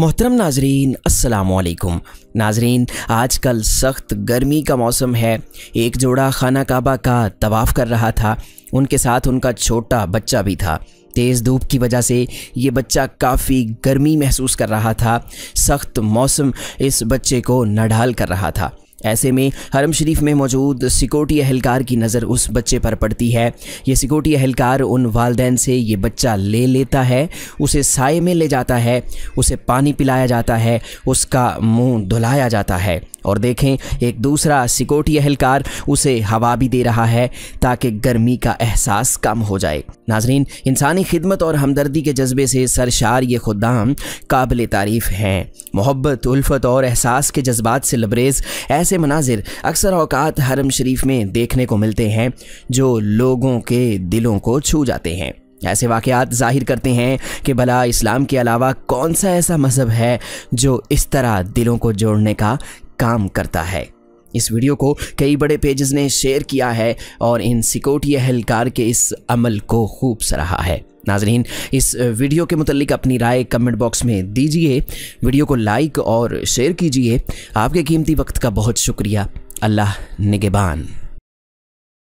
मोहतरम नाजरीन असलकुम नाजरीन आजकल सख्त गर्मी का मौसम है एक जोड़ा खाना काबा का तवाफ़ कर रहा था उनके साथ उनका छोटा बच्चा भी था तेज़ धूप की वजह से ये बच्चा काफ़ी गर्मी महसूस कर रहा था सख्त मौसम इस बच्चे को नढाल कर रहा था ऐसे में हरम शरीफ में मौजूद सिक्योरिटी अहलकार की नज़र उस बच्चे पर पड़ती है ये सिक्योरिटी अहलकार उन वालदेन से ये बच्चा ले लेता है उसे साय में ले जाता है उसे पानी पिलाया जाता है उसका मुंह धुलाया जाता है और देखें एक दूसरा सिक्योरिटी अहलकार उसे हवा भी दे रहा है ताकि गर्मी का एहसास कम हो जाए नाजरीन इंसानी खिदमत और हमदर्दी के जज्बे से सरशार ये खुदाम काबिल तारीफ़ हैं मोहब्बत उल्फत और एहसास के जज्बात से लबरेज़ ऐसे ऐसे मनाजिर अक्सर अवकात हरम शरीफ में देखने को मिलते हैं जो लोगों के दिलों को छू जाते हैं ऐसे वाक़ात जाहिर करते हैं कि भला इस्लाम के अलावा कौन सा ऐसा मज़हब है जो इस तरह दिलों को जोड़ने का काम करता है इस वीडियो को कई बड़े पेजेस ने शेयर किया है और इन सिक्योरिटी अहलकार के इस अमल को खूब सराहा है नाजरीन इस वीडियो के मतलब अपनी राय कमेंट बॉक्स में दीजिए वीडियो को लाइक और शेयर कीजिए आपके कीमती वक्त का बहुत शुक्रिया अल्लाह निगेबान